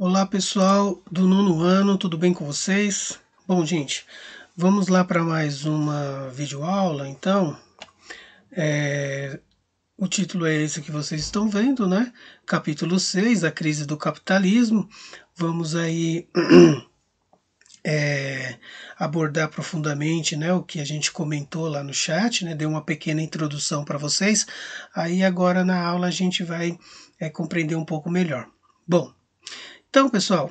Olá pessoal do nono ano, tudo bem com vocês? Bom, gente, vamos lá para mais uma videoaula. Então, é, o título é esse que vocês estão vendo, né? Capítulo 6, A Crise do Capitalismo. Vamos aí é, abordar profundamente né, o que a gente comentou lá no chat, né? Deu uma pequena introdução para vocês. Aí agora na aula a gente vai é, compreender um pouco melhor. Bom, então, pessoal,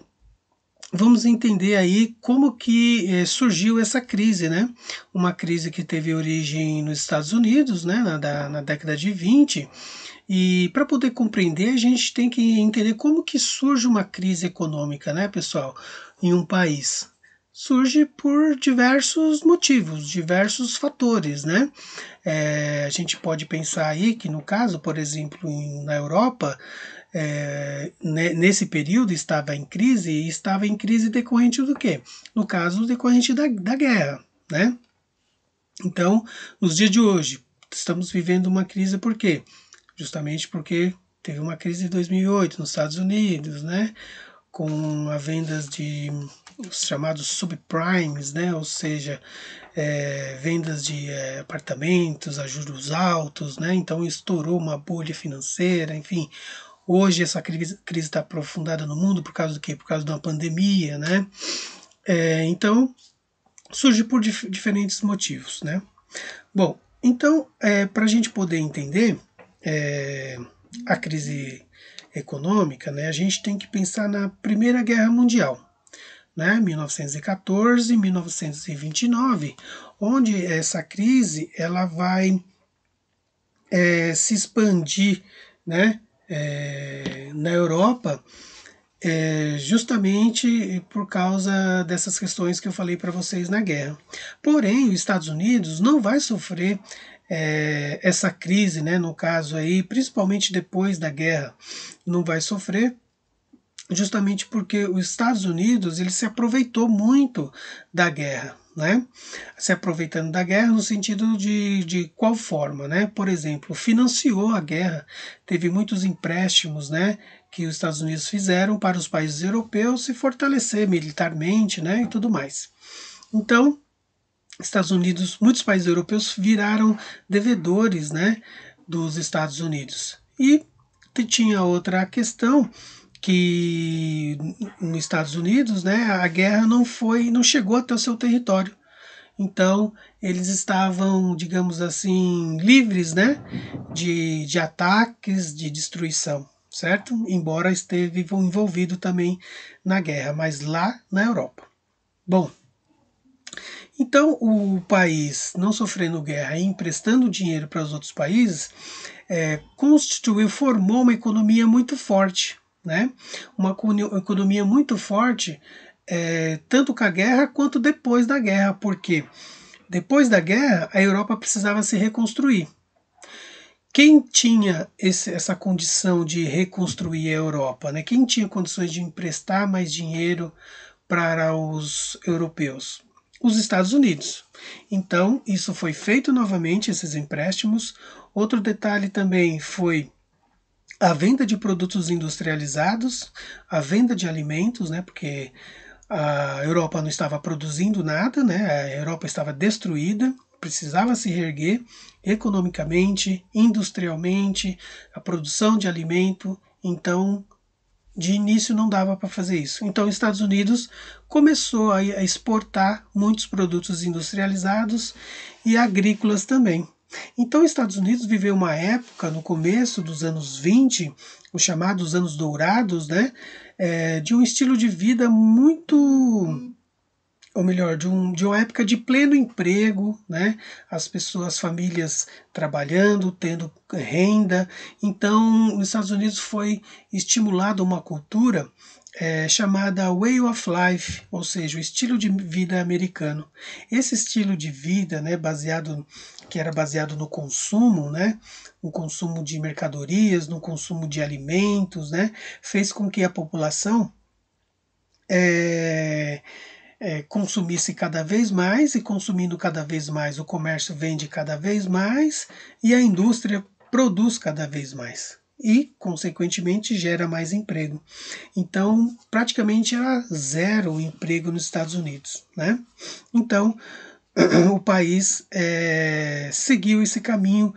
vamos entender aí como que eh, surgiu essa crise, né? Uma crise que teve origem nos Estados Unidos, né, na, da, na década de 20. E para poder compreender, a gente tem que entender como que surge uma crise econômica, né, pessoal, em um país. Surge por diversos motivos, diversos fatores, né? É, a gente pode pensar aí que, no caso, por exemplo, em, na Europa, é, né, nesse período estava em crise e estava em crise decorrente do quê? No caso, decorrente da, da guerra, né? Então, nos dias de hoje, estamos vivendo uma crise por quê? Justamente porque teve uma crise de 2008 nos Estados Unidos, né? Com a vendas de os chamados subprimes, né? Ou seja, é, vendas de é, apartamentos a juros altos, né? Então estourou uma bolha financeira, enfim, Hoje essa crise está aprofundada no mundo por causa do quê? Por causa de uma pandemia, né? É, então, surge por dif diferentes motivos, né? Bom, então, é, para a gente poder entender é, a crise econômica, né, a gente tem que pensar na Primeira Guerra Mundial, né, 1914 1929, onde essa crise ela vai é, se expandir né, é, na Europa é justamente por causa dessas questões que eu falei para vocês na guerra. Porém, os Estados Unidos não vai sofrer é, essa crise, né, no caso aí, principalmente depois da guerra, não vai sofrer justamente porque os Estados Unidos ele se aproveitou muito da guerra né? Se aproveitando da guerra no sentido de, de qual forma, né? Por exemplo, financiou a guerra, teve muitos empréstimos, né? Que os Estados Unidos fizeram para os países europeus se fortalecer militarmente, né? E tudo mais. Então, Estados Unidos, muitos países europeus viraram devedores, né? Dos Estados Unidos. E tinha outra questão que nos Estados Unidos, né, a guerra não foi, não chegou até o seu território. Então, eles estavam, digamos assim, livres, né, de, de ataques, de destruição, certo? Embora esteve envolvido também na guerra, mas lá na Europa. Bom, então o país não sofrendo guerra e emprestando dinheiro para os outros países é, constituiu, formou uma economia muito forte, né? Uma economia muito forte, é, tanto com a guerra quanto depois da guerra, porque depois da guerra a Europa precisava se reconstruir. Quem tinha esse, essa condição de reconstruir a Europa? Né? Quem tinha condições de emprestar mais dinheiro para os europeus? Os Estados Unidos. Então, isso foi feito novamente, esses empréstimos. Outro detalhe também foi a venda de produtos industrializados, a venda de alimentos, né, porque a Europa não estava produzindo nada, né, a Europa estava destruída, precisava se reerguer economicamente, industrialmente, a produção de alimento, então de início não dava para fazer isso. Então, os Estados Unidos começou a exportar muitos produtos industrializados e agrícolas também. Então, os Estados Unidos viveu uma época, no começo dos anos 20, os chamados anos dourados, né, é, de um estilo de vida muito. Ou melhor, de, um, de uma época de pleno emprego, né? as pessoas, famílias trabalhando, tendo renda. Então, nos Estados Unidos foi estimulada uma cultura é, chamada Way of Life, ou seja, o estilo de vida americano. Esse estilo de vida, né, baseado que era baseado no consumo, né, no consumo de mercadorias, no consumo de alimentos, né, fez com que a população é, é, consumisse cada vez mais e consumindo cada vez mais, o comércio vende cada vez mais e a indústria produz cada vez mais e, consequentemente, gera mais emprego. Então, praticamente era zero emprego nos Estados Unidos. Né? Então, o país é, seguiu esse caminho,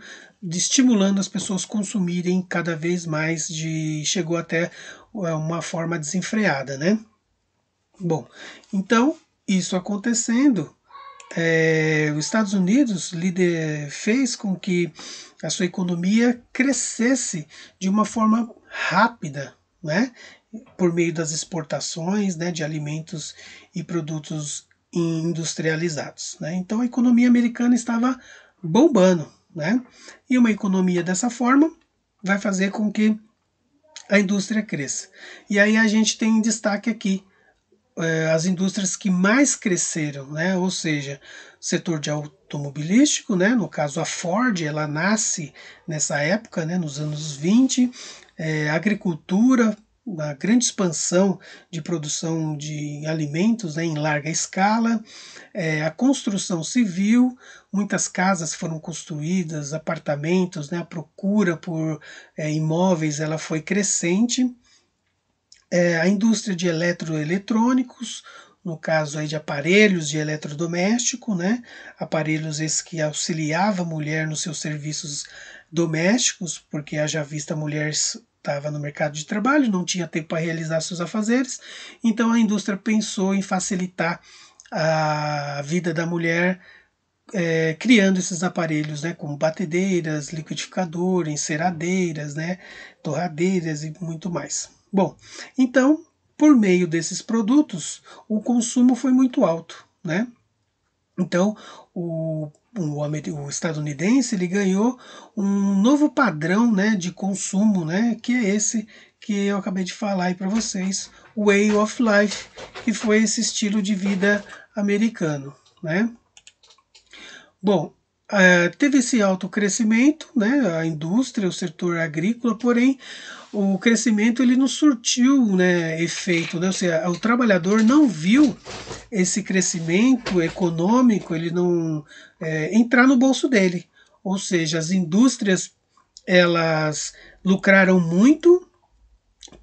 estimulando as pessoas consumirem cada vez mais, de, chegou até é, uma forma desenfreada. Né? Bom, então, isso acontecendo, é, os Estados Unidos lider, fez com que a sua economia crescesse de uma forma rápida, né? por meio das exportações né, de alimentos e produtos industrializados. Né? Então a economia americana estava bombando. Né? E uma economia dessa forma vai fazer com que a indústria cresça. E aí a gente tem destaque aqui é, as indústrias que mais cresceram, né? ou seja, setor de automobilístico, né? no caso a Ford, ela nasce nessa época, né? nos anos 20, é, eh, agricultura, uma grande expansão de produção de alimentos né, em larga escala, é, a construção civil, muitas casas foram construídas, apartamentos, né, a procura por é, imóveis ela foi crescente é, a indústria de eletroeletrônicos, no caso aí de aparelhos de eletrodoméstico, né? Aparelhos esses que auxiliava a mulher nos seus serviços domésticos, porque haja vista a mulher estava no mercado de trabalho, não tinha tempo para realizar seus afazeres, então a indústria pensou em facilitar a vida da mulher é, criando esses aparelhos, né, como batedeiras, liquidificador, enceradeiras, né, torradeiras e muito mais. Bom, então, por meio desses produtos, o consumo foi muito alto, né? Então, o, o, o estadunidense ele ganhou um novo padrão né, de consumo, né, que é esse que eu acabei de falar aí para vocês, Way of Life, que foi esse estilo de vida americano, né? Bom, é, teve esse alto crescimento, né, a indústria, o setor agrícola, porém o crescimento ele não surtiu né, efeito, né? ou seja, o trabalhador não viu esse crescimento econômico ele não é, entrar no bolso dele, ou seja, as indústrias elas lucraram muito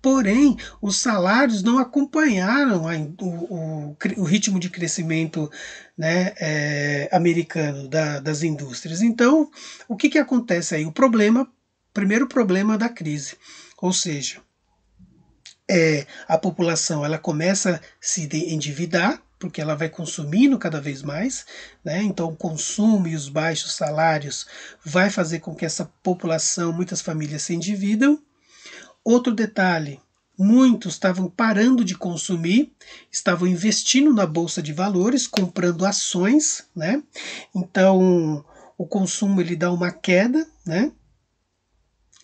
Porém, os salários não acompanharam a, o, o, o, ritmo de crescimento né, é, americano da, das indústrias. Então, o que, que acontece aí? O problema, primeiro problema da crise, ou seja, é, a população ela começa a se endividar, porque ela vai consumindo cada vez mais, né? então o consumo e os baixos salários vai fazer com que essa população, muitas famílias se endividam, Outro detalhe: muitos estavam parando de consumir, estavam investindo na bolsa de valores, comprando ações, né? Então o consumo ele dá uma queda, né?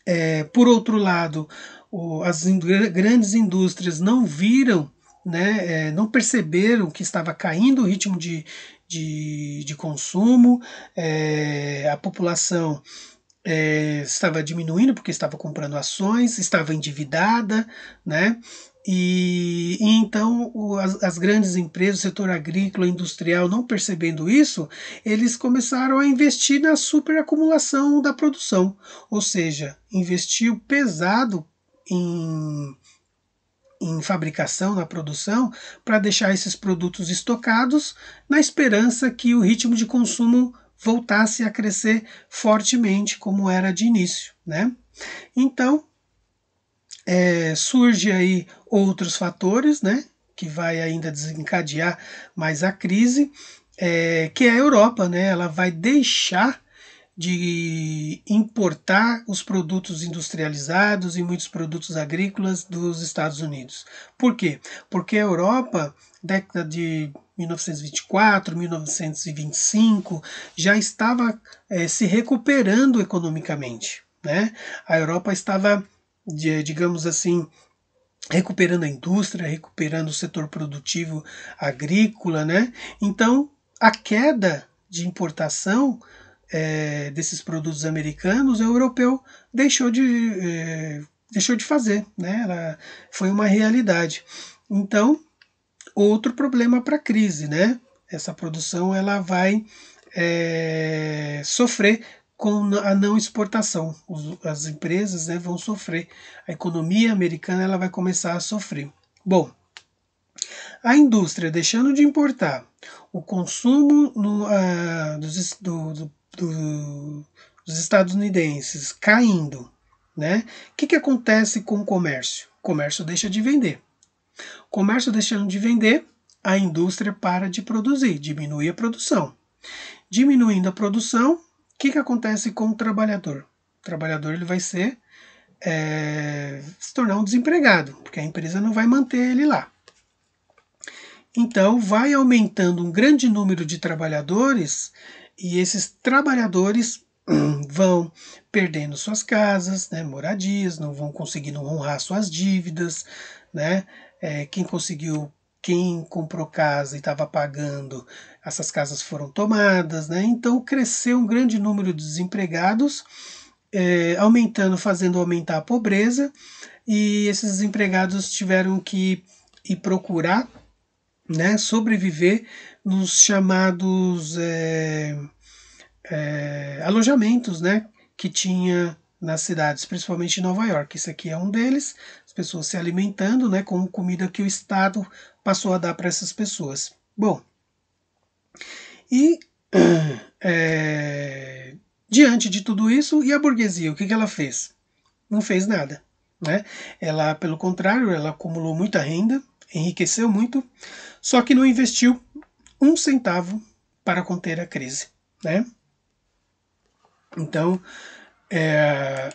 É, por outro lado, o, as in grandes indústrias não viram, né, é, não perceberam que estava caindo o ritmo de, de, de consumo, é, a população é, estava diminuindo porque estava comprando ações, estava endividada, né? E, e então o, as, as, grandes empresas, o setor agrícola, industrial, não percebendo isso, eles começaram a investir na superacumulação da produção, ou seja, investiu pesado em, em fabricação, na produção, para deixar esses produtos estocados, na esperança que o ritmo de consumo voltasse a crescer fortemente como era de início, né? Então é, surge aí outros fatores, né? Que vai ainda desencadear mais a crise, é, que é a Europa, né? Ela vai deixar de importar os produtos industrializados e muitos produtos agrícolas dos Estados Unidos. Por quê? Porque a Europa, década de 1924, 1925, já estava é, se recuperando economicamente. Né? A Europa estava, digamos assim, recuperando a indústria, recuperando o setor produtivo agrícola. Né? Então, a queda de importação é, desses produtos americanos, o europeu deixou de, é, deixou de fazer. Né? Ela, foi uma realidade. Então, outro problema para a crise, né? Essa produção ela vai é, sofrer com a não exportação. As empresas né, vão sofrer. A economia americana ela vai começar a sofrer. Bom, a indústria deixando de importar, o consumo no, ah, dos, do, do, do, dos estadunidenses caindo, né? O que, que acontece com o comércio? O comércio deixa de vender. O comércio deixando de vender, a indústria para de produzir, diminui a produção. Diminuindo a produção, o que, que acontece com o trabalhador? O trabalhador ele vai ser é, se tornar um desempregado, porque a empresa não vai manter ele lá. Então, vai aumentando um grande número de trabalhadores e esses trabalhadores hum, vão perdendo suas casas, né, moradias, não vão conseguindo honrar suas dívidas, né, é, quem conseguiu, quem comprou casa e estava pagando, essas casas foram tomadas, né? Então cresceu um grande número de desempregados, é, aumentando, fazendo aumentar a pobreza, e esses desempregados tiveram que ir procurar, né, sobreviver nos chamados é, é, alojamentos, né, que tinha nas cidades, principalmente em Nova York. Isso aqui é um deles, pessoas se alimentando né, com comida que o Estado passou a dar para essas pessoas. Bom, e é, diante de tudo isso, e a burguesia, o que, que ela fez? Não fez nada. Né? Ela, pelo contrário, ela acumulou muita renda, enriqueceu muito, só que não investiu um centavo para conter a crise. Né? Então, é,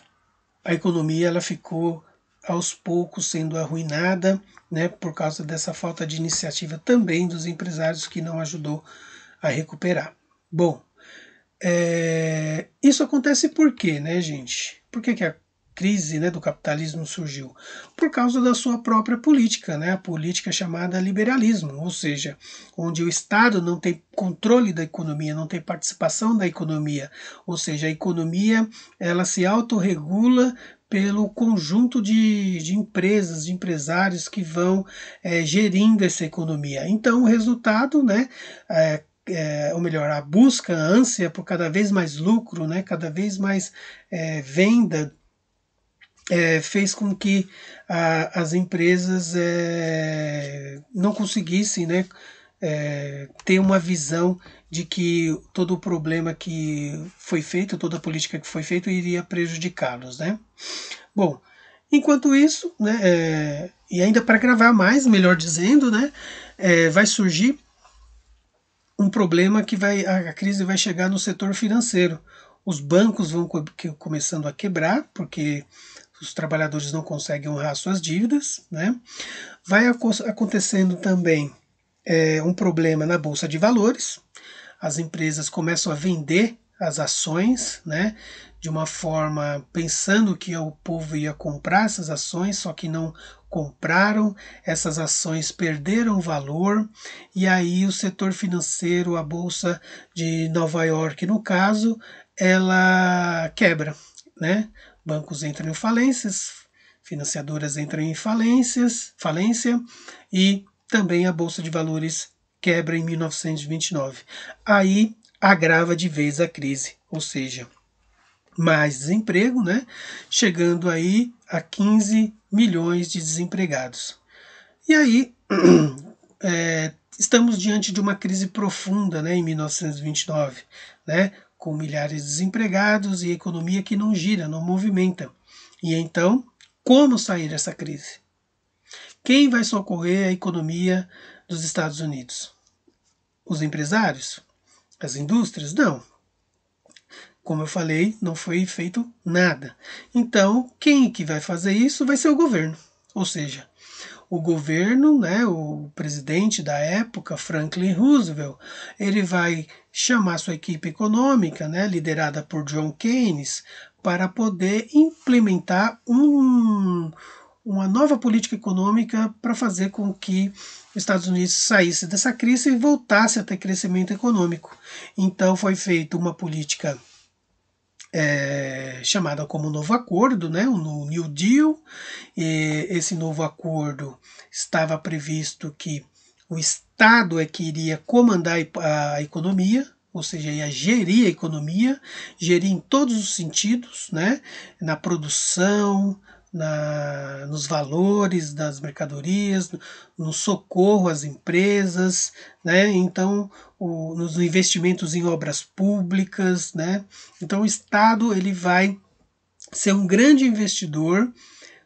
a economia ela ficou aos poucos sendo arruinada, né, por causa dessa falta de iniciativa também dos empresários que não ajudou a recuperar. Bom, é, isso acontece por quê, né, gente? Por que, que crise né, do capitalismo surgiu? Por causa da sua própria política, né, a política chamada liberalismo, ou seja, onde o Estado não tem controle da economia, não tem participação da economia, ou seja, a economia ela se autorregula pelo conjunto de, de empresas, de empresários que vão é, gerindo essa economia. Então, o resultado, né, é, é, ou melhor, a busca, a ânsia por cada vez mais lucro, né, cada vez mais é, venda é, fez com que a, as empresas é, não conseguissem né, é, ter uma visão de que todo o problema que foi feito, toda a política que foi feita, iria prejudicá-los. Né? Bom, enquanto isso, né, é, e ainda para gravar mais, melhor dizendo, né, é, vai surgir um problema que vai, a crise vai chegar no setor financeiro. Os bancos vão começando a quebrar, porque os trabalhadores não conseguem honrar suas dívidas, né? Vai acontecendo também é, um problema na bolsa de valores, as empresas começam a vender as ações, né? De uma forma pensando que o povo ia comprar essas ações, só que não compraram, essas ações perderam valor, e aí o setor financeiro, a bolsa de Nova York, no caso, ela quebra, né? bancos entram em falências, financiadoras entram em falências, falência e também a bolsa de valores quebra em 1929. Aí agrava de vez a crise, ou seja, mais desemprego, né? Chegando aí a 15 milhões de desempregados. E aí é, estamos diante de uma crise profunda, né? Em 1929, né? com milhares de desempregados e economia que não gira, não movimenta. E então, como sair dessa crise? Quem vai socorrer a economia dos Estados Unidos? Os empresários? As indústrias? Não. Como eu falei, não foi feito nada. Então, quem que vai fazer isso vai ser o governo. Ou seja, o governo, né, o presidente da época, Franklin Roosevelt, ele vai chamar sua equipe econômica, né, liderada por John Keynes, para poder implementar um, uma nova política econômica para fazer com que os Estados Unidos saísse dessa crise e voltasse a ter crescimento econômico. Então foi feita uma política é, chamada como Novo Acordo, né, o New Deal. E esse novo acordo estava previsto que o Estado é que iria comandar a economia, ou seja, ia gerir a economia, gerir em todos os sentidos, né, na produção, na, nos valores das mercadorias, no socorro às empresas, né? então o, nos investimentos em obras públicas. Né? Então o Estado ele vai ser um grande investidor.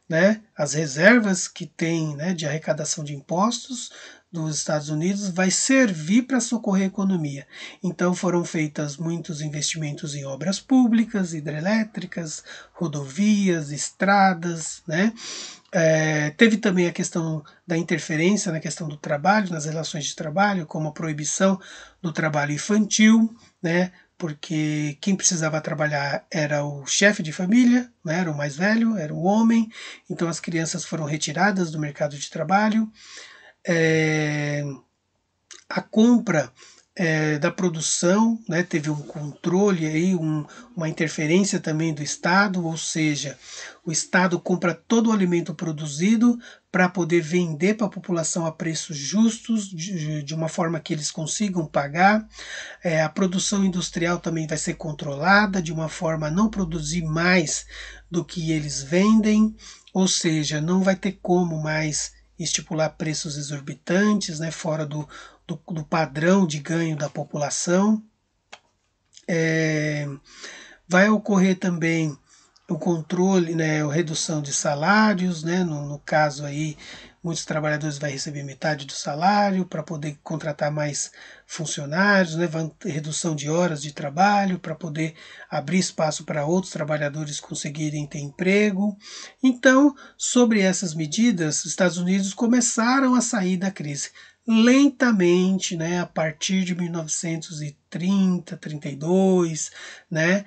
Né? As reservas que tem né, de arrecadação de impostos dos Estados Unidos vai servir para socorrer a economia. Então foram feitos muitos investimentos em obras públicas, hidrelétricas, rodovias, estradas, né? É, teve também a questão da interferência na questão do trabalho, nas relações de trabalho, como a proibição do trabalho infantil, né? porque quem precisava trabalhar era o chefe de família, né, era o mais velho, era o homem, então as crianças foram retiradas do mercado de trabalho é, a compra é, da produção, né, teve um controle aí, um, uma interferência também do Estado, ou seja, o Estado compra todo o alimento produzido para poder vender para a população a preços justos, de, de, uma forma que eles consigam pagar. É, a produção industrial também vai ser controlada, de uma forma a não produzir mais do que eles vendem, ou seja, não vai ter como mais estipular preços exorbitantes, né, fora do, do, do padrão de ganho da população. É, vai ocorrer também o controle, né, a redução de salários, né, no, no caso aí muitos trabalhadores vão receber metade do salário para poder contratar mais funcionários, né? redução de horas de trabalho para poder abrir espaço para outros trabalhadores conseguirem ter emprego. Então, sobre essas medidas, os Estados Unidos começaram a sair da crise lentamente, né, a partir de 1930, 32, né,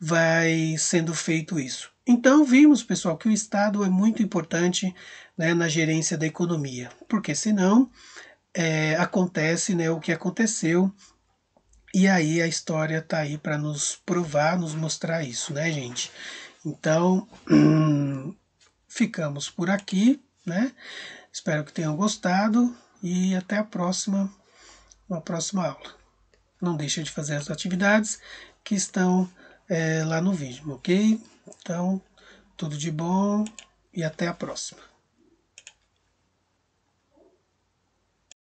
vai sendo feito isso. Então, vimos, pessoal, que o Estado é muito importante né, na gerência da economia, porque senão é, acontece né, o que aconteceu, e aí a história está aí para nos provar, nos mostrar isso, né, gente? Então, hum, ficamos por aqui, né? Espero que tenham gostado e até a próxima, uma próxima aula. Não deixe de fazer as atividades que estão é, lá no vídeo, ok? Então, tudo de bom e até a próxima.